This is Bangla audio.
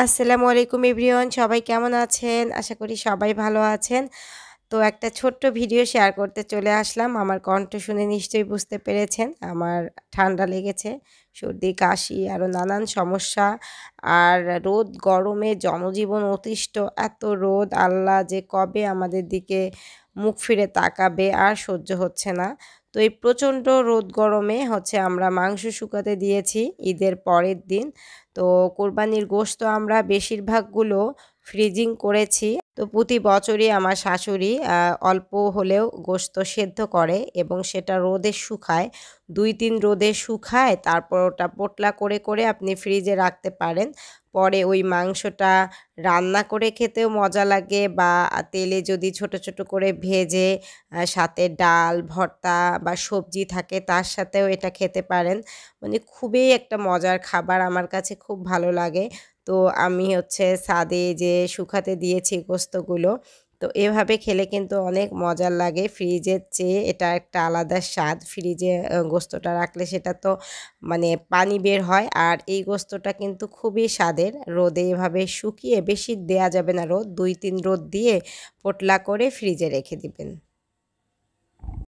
আসসালামু আলাইকুম এভরিওয়ান সবাই কেমন আছেন আশা করি সবাই ভালো আছেন তো একটা ছোট্ট ভিডিও শেয়ার করতে চলে আসলাম আমার কণ্ঠ শুনে নিশ্চয়ই বুঝতে পেরেছেন আমার ঠান্ডা লেগেছে সর্দি কাশি আরও নানান সমস্যা আর রোদ গরমে জনজীবন অতিষ্ঠ এত রোদ আল্লাহ যে কবে আমাদের দিকে মুখ ফিরে তাকাবে আর সহ্য হচ্ছে না তো এই প্রচণ্ড রোদ গরমে হচ্ছে আমরা মাংস শুকাতে দিয়েছি ঈদের পরের দিন তো কোরবানির গোস্ত আমরা বেশিরভাগগুলো ফ্রিজিং করেছি তো প্রতি বছরই আমার শাশুড়ি অল্প হলেও গোস্ত সেদ্ধ করে এবং সেটা রোদে শুকায় দুই তিন রোদে শুকায় তারপর ওটা পোটলা করে করে আপনি ফ্রিজে রাখতে পারেন পরে ওই মাংসটা রান্না করে খেতেও মজা লাগে বা তেলে যদি ছোট ছোট করে ভেজে সাথে ডাল ভর্তা বা সবজি থাকে তার সাথেও এটা খেতে পারেন মানে খুবই একটা মজার খাবার আমার কাছে খুব ভালো লাগে তো আমি হচ্ছে সাদে যে শুকাতে দিয়েছি গোস্তগুলো তো এভাবে খেলে কিন্তু অনেক মজার লাগে ফ্রিজের চেয়ে এটা একটা আলাদা স্বাদ ফ্রিজে গোস্তটা রাখলে সেটা তো মানে পানি বের হয় আর এই গোস্তটা কিন্তু খুবই স্বাদের রোদে এভাবে শুকিয়ে বেশি দেয়া যাবে না রোদ দুই তিন রোদ দিয়ে পোটলা করে ফ্রিজে রেখে দিবেন